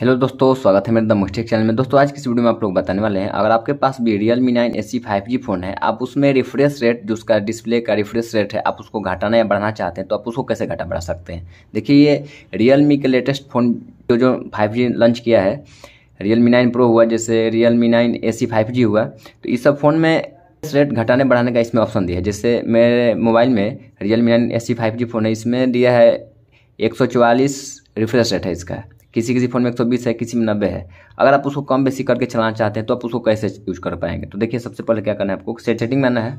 hello दोस्तों स्वागत है मेरे द मुस्टेक चैनल में दोस्तों आज की इस वीडियो में आप लोग बताने वाले हैं अगर आपके पास भी Realme nine S C five G phone है आप उसमें रिफ्रेश रेट जो उसका डिस्प्ले का रिफ्रेश रेट है आप उसको घटाना या बढ़ाना चाहते हैं तो आप उसको कैसे घटा बढ़ा सकते हैं देखिए ये रियल मी के लेटेस्ट फ़ोन जो जो फाइव जी लॉन्च किया है रियल मी नाइन प्रो हुआ जैसे Realme nine A C five G हुआ तो इस सब फ़ोन में रेट घटाने बढ़ाने का इसमें ऑप्शन दिया है जैसे मेरे मोबाइल में Realme nine A C five G phone है इसमें दिया है एक सौ चवालीस रिफ्रेश रेट है इसका किसी किसी फ़ोन में 120 है किसी में 90 है अगर आप उसको कम बेसी करके चलाना चाहते हैं तो आप उसको कैसे यूज़ कर पाएंगे तो देखिए सबसे पहले क्या करना है आपको सेटिंग मैंने है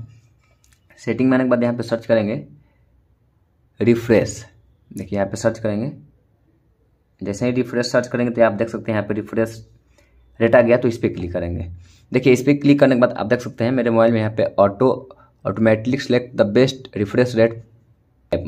सेटिंग मैंने के बाद यहाँ पर सर्च करेंगे रिफ्रेश देखिए यहाँ पर सर्च करेंगे जैसे ही रिफ्रेश सर्च करेंगे तो आप देख सकते हैं यहाँ पर रिफ्रेश रेट आ गया तो इस पर क्लिक करेंगे देखिए इस पर क्लिक करने के बाद आप देख सकते हैं मेरे मोबाइल में यहाँ पे auto automatically select the best refresh rate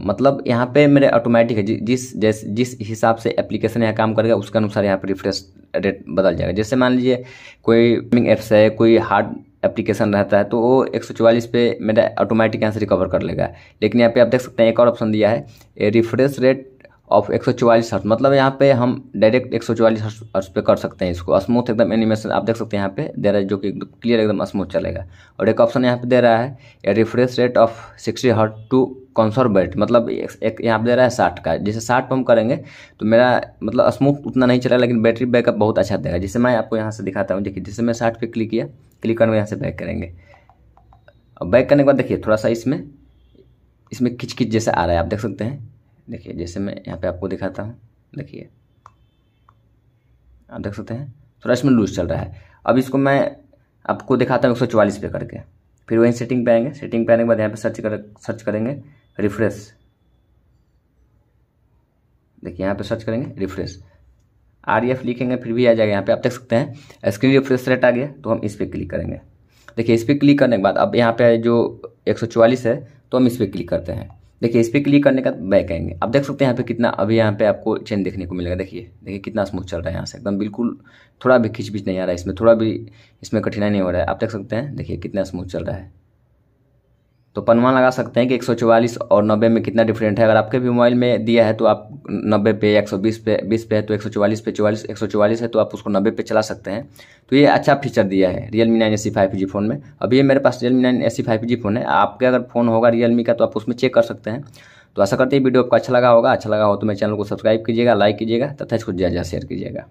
मतलब यहाँ पे मेरे ऑटोमेटिक है जिस जैसे जिस हिसाब से एप्लीकेशन यहाँ काम करेगा उसके अनुसार यहाँ पर रिफ्रेश रेट बदल जाएगा जैसे मान लीजिए कोई गेमिंग एप्स है कोई हार्ड एप्लीकेशन रहता है तो वो एक सौ चौवालीस पे मेरा ऑटोमेटिक यहाँ से रिकवर कर लेगा लेकिन यहाँ पे आप देख सकते हैं एक और ऑप्शन दिया है रिफ्रेश रेट ऑफ एक सौ मतलब यहाँ पे हम डायरेक्ट एक सौ चौवालीस हर्ष पे कर सकते हैं इसको स्मूथ एकदम एनिमेशन आप देख सकते हैं यहाँ पे दे रहा है जो कि क्लियर एकदम स्मूथ चलेगा और एक ऑप्शन यहाँ पे दे रहा है a refresh rate of sixty hertz to conserve मतलब एक यहाँ पे दे रहा है साठ का जैसे साठ पम्प हम करेंगे तो मेरा मतलब स्मूथ उतना नहीं चला लेकिन बैटरी बैकअप बहुत अच्छा देगा जैसे मैं आपको यहाँ से दिखाता हूँ देखिए जैसे मैं साठ पे क्लिक किया क्लिक करने यहाँ से बैक करेंगे और बैक करने के बाद देखिए थोड़ा सा इसमें इसमें किच किच जैसा आ रहा है आप देख सकते हैं देखिए जैसे मैं यहाँ पे आपको दिखाता हूँ देखिए आप देख सकते हैं थोड़ा इसमें लूज चल रहा है अब इसको मैं आपको दिखाता हूँ एक पे करके फिर वहीं सेटिंग पे आएंगे सेटिंग पे आने के बाद यहाँ पे सर्च कर सर्च करेंगे रिफ्रेश देखिए यहाँ पे सर्च करेंगे रिफ्रेश आर एफ लिखेंगे फिर भी आ जाएगा यहाँ पे आप देख सकते हैं स्क्रीन रिफ्रेश रेट आ गया तो हम इस पर क्लिक करेंगे देखिए इस पर क्लिक करने के बाद अब यहाँ पे जो 144 है तो हम इस पर क्लिक करते हैं देखिए इस पर क्लिक करने का बैक आएंगे आप देख सकते हैं यहाँ पे कितना अभी यहाँ पे आपको चेन देखने को मिलेगा देखिए देखिए कितना स्मूथ चल रहा है यहाँ से एकदम बिल्कुल थोड़ा भी खींच बीच नहीं आ रहा है इसमें थोड़ा भी इसमें कठिनाई नहीं हो रहा है आप देख सकते हैं देखिए कितना स्मूथ चल रहा है तो अनुमान लगा सकते हैं कि 144 और 90 में कितना डिफरेंट है अगर आपके भी मोबाइल में दिया है तो आप 90 पे 120 पे 20 पे है तो 144 पे चौवालीस 144 है तो आप उसको 90 पे चला सकते हैं तो ये अच्छा फीचर दिया है Realme nine A C five G phone में अभी ये मेरे पास Realme nine A C five G phone है आपके अगर फ़ोन होगा रियल का तो आप उसमें चेक कर सकते हैं तो आशा करते हैं वीडियो आपको अच्छा लगा होगा अच्छा लगा हो तो मेरे चैनल को सब्सक्राइब कीजिएगा लाइक कीजिएगा तथा इसको ज़्यादा शेयर कीजिएगा